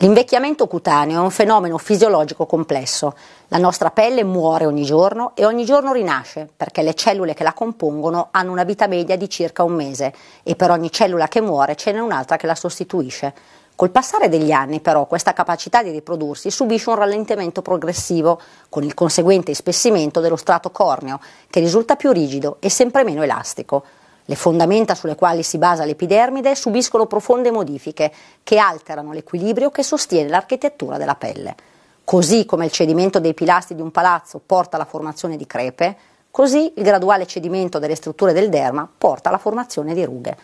L'invecchiamento cutaneo è un fenomeno fisiologico complesso. La nostra pelle muore ogni giorno e ogni giorno rinasce perché le cellule che la compongono hanno una vita media di circa un mese e per ogni cellula che muore ce n'è un'altra che la sostituisce. Col passare degli anni però questa capacità di riprodursi subisce un rallentamento progressivo con il conseguente ispessimento dello strato corneo che risulta più rigido e sempre meno elastico le fondamenta sulle quali si basa l'epidermide subiscono profonde modifiche che alterano l'equilibrio che sostiene l'architettura della pelle. Così come il cedimento dei pilastri di un palazzo porta alla formazione di crepe, così il graduale cedimento delle strutture del derma porta alla formazione di rughe.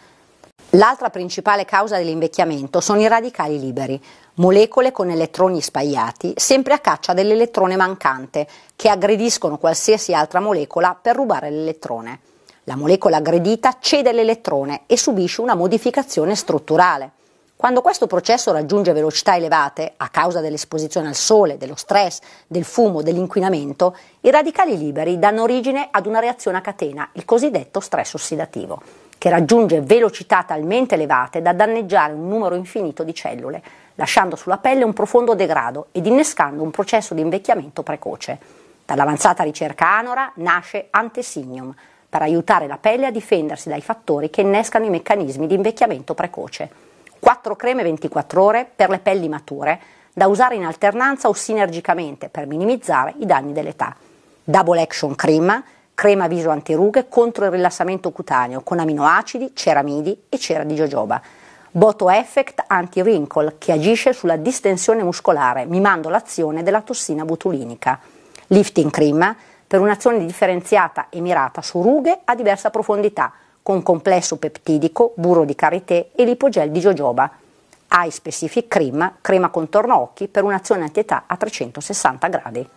L'altra principale causa dell'invecchiamento sono i radicali liberi, molecole con elettroni spaiati, sempre a caccia dell'elettrone mancante, che aggrediscono qualsiasi altra molecola per rubare l'elettrone. La molecola aggredita cede l'elettrone e subisce una modificazione strutturale. Quando questo processo raggiunge velocità elevate, a causa dell'esposizione al sole, dello stress, del fumo, dell'inquinamento, i radicali liberi danno origine ad una reazione a catena, il cosiddetto stress ossidativo, che raggiunge velocità talmente elevate da danneggiare un numero infinito di cellule, lasciando sulla pelle un profondo degrado ed innescando un processo di invecchiamento precoce. Dall'avanzata ricerca Anora nasce Antesignum, per aiutare la pelle a difendersi dai fattori che innescano i meccanismi di invecchiamento precoce. 4 creme 24 ore per le pelli mature, da usare in alternanza o sinergicamente per minimizzare i danni dell'età. Double Action Cream, crema viso antirughe contro il rilassamento cutaneo con aminoacidi, ceramidi e cera di jojoba. Boto Effect Anti-Wrinkle che agisce sulla distensione muscolare, mimando l'azione della tossina botulinica. Lifting Cream, per un'azione differenziata e mirata su rughe a diversa profondità, con complesso peptidico, burro di karité e lipogel di jojoba. Eye Specific Cream, crema contorno occhi per un'azione antietà a 360 gradi.